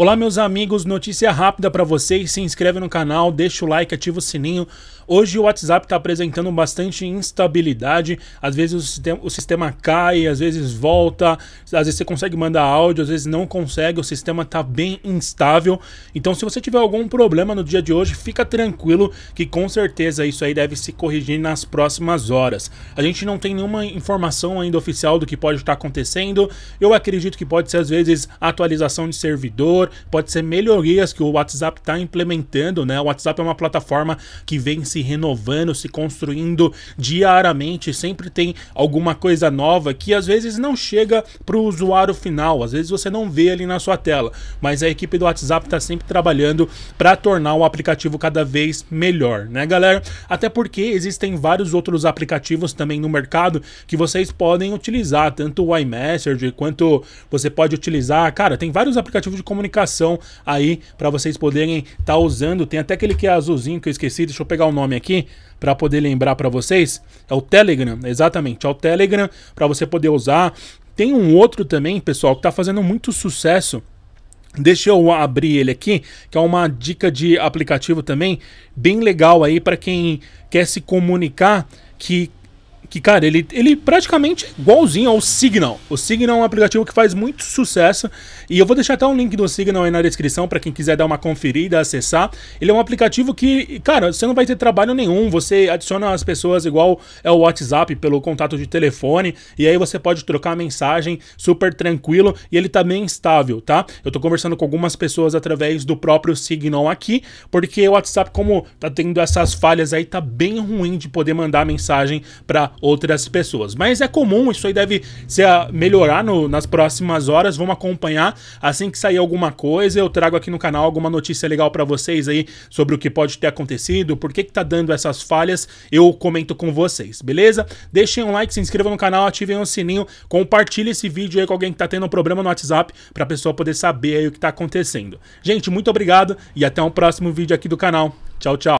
Olá, meus amigos, notícia rápida para vocês. Se inscreve no canal, deixa o like, ativa o sininho. Hoje o WhatsApp está apresentando bastante instabilidade. Às vezes o sistema, o sistema, cai, às vezes volta, às vezes você consegue mandar áudio, às vezes não consegue. O sistema está bem instável. Então, se você tiver algum problema no dia de hoje, fica tranquilo que com certeza isso aí deve se corrigir nas próximas horas. A gente não tem nenhuma informação ainda oficial do que pode estar tá acontecendo. Eu acredito que pode ser às vezes atualização de servidor pode ser melhorias que o WhatsApp está implementando, né? O WhatsApp é uma plataforma que vem se renovando, se construindo diariamente, sempre tem alguma coisa nova que às vezes não chega para o usuário final, às vezes você não vê ali na sua tela, mas a equipe do WhatsApp está sempre trabalhando para tornar o aplicativo cada vez melhor, né, galera? Até porque existem vários outros aplicativos também no mercado que vocês podem utilizar, tanto o iMessage quanto você pode utilizar, cara, tem vários aplicativos de comunicação indicação aí para vocês poderem estar tá usando. Tem até aquele que é azulzinho que eu esqueci, deixa eu pegar o nome aqui para poder lembrar para vocês. É o Telegram, exatamente, é o Telegram para você poder usar. Tem um outro também, pessoal, que está fazendo muito sucesso. Deixa eu abrir ele aqui, que é uma dica de aplicativo também, bem legal aí para quem quer se comunicar, que que, cara, ele, ele praticamente é igualzinho ao Signal. O Signal é um aplicativo que faz muito sucesso e eu vou deixar até um link do Signal aí na descrição para quem quiser dar uma conferida, acessar. Ele é um aplicativo que, cara, você não vai ter trabalho nenhum, você adiciona as pessoas igual é o WhatsApp pelo contato de telefone e aí você pode trocar mensagem super tranquilo e ele tá bem estável, tá? Eu tô conversando com algumas pessoas através do próprio Signal aqui, porque o WhatsApp como tá tendo essas falhas aí, tá bem ruim de poder mandar mensagem para outras pessoas. Mas é comum, isso aí deve se melhorar no, nas próximas horas. Vamos acompanhar assim que sair alguma coisa. Eu trago aqui no canal alguma notícia legal para vocês aí sobre o que pode ter acontecido, por que, que tá dando essas falhas. Eu comento com vocês, beleza? Deixem um like, se inscrevam no canal, ativem o sininho, compartilhe esse vídeo aí com alguém que tá tendo um problema no WhatsApp para a pessoa poder saber aí o que tá acontecendo. Gente, muito obrigado e até um próximo vídeo aqui do canal. Tchau, tchau.